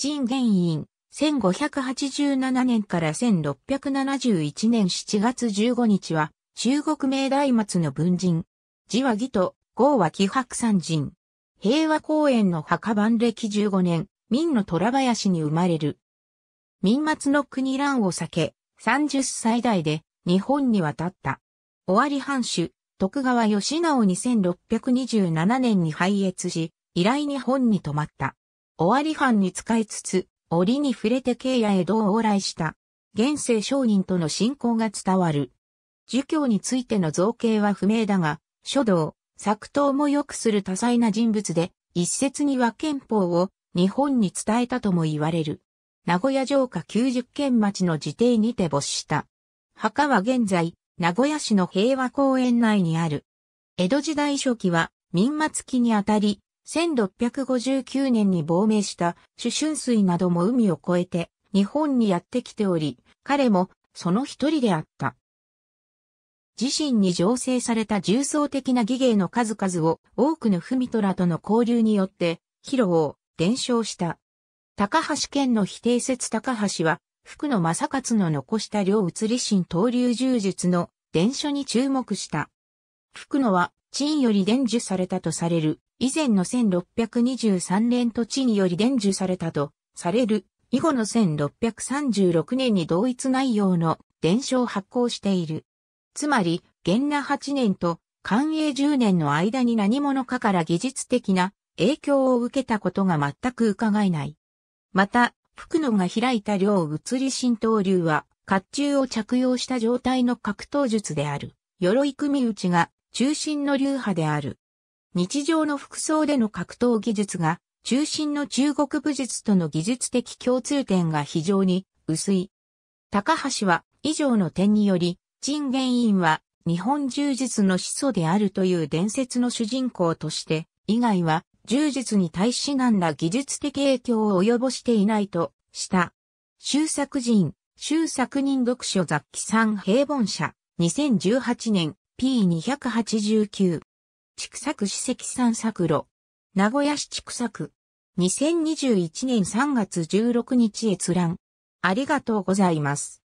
陳元院、1587年から1671年7月15日は、中国明大末の文人。字は義と、号は紀白山人。平和公園の墓番歴15年、民の虎林に生まれる。民末の国乱を避け、30歳代で日本に渡った。尾張藩主、徳川義直に1627年に敗越し、以来日本に泊まった。尾張藩に使いつつ、折に触れて慶野江戸を往来した、現世商人との信仰が伝わる。儒教についての造形は不明だが、書道、作刀も良くする多彩な人物で、一説には憲法を日本に伝えたとも言われる。名古屋城下90軒町の自邸にて没した。墓は現在、名古屋市の平和公園内にある。江戸時代初期は、民末期にあたり、1659年に亡命した朱春水なども海を越えて日本にやってきており、彼もその一人であった。自身に醸成された重層的な技芸の数々を多くの文虎との交流によって披露を伝承した。高橋県の否定説高橋は、福野正勝の残した両移り心東流柔術の伝書に注目した。福野は陳より伝授されたとされる、以前の1623年と陳より伝授されたとされる、以後の1636年に同一内容の伝承を発行している。つまり、元那8年と寛永10年の間に何者かから技術的な影響を受けたことが全く伺えない。また、福野が開いた両移り浸透流は、甲冑を着用した状態の格闘術である。鎧組打ちが中心の流派である。日常の服装での格闘技術が、中心の中国武術との技術的共通点が非常に薄い。高橋は以上の点により、陳元院は日本柔術の始祖であるという伝説の主人公として、以外は柔術に対しな技術的影響を及ぼしていないとした。修作人、修作人読書雑記三平凡社、2018年 P289。畜作史跡散策路。名古屋市畜作。2021年3月16日閲覧。ありがとうございます。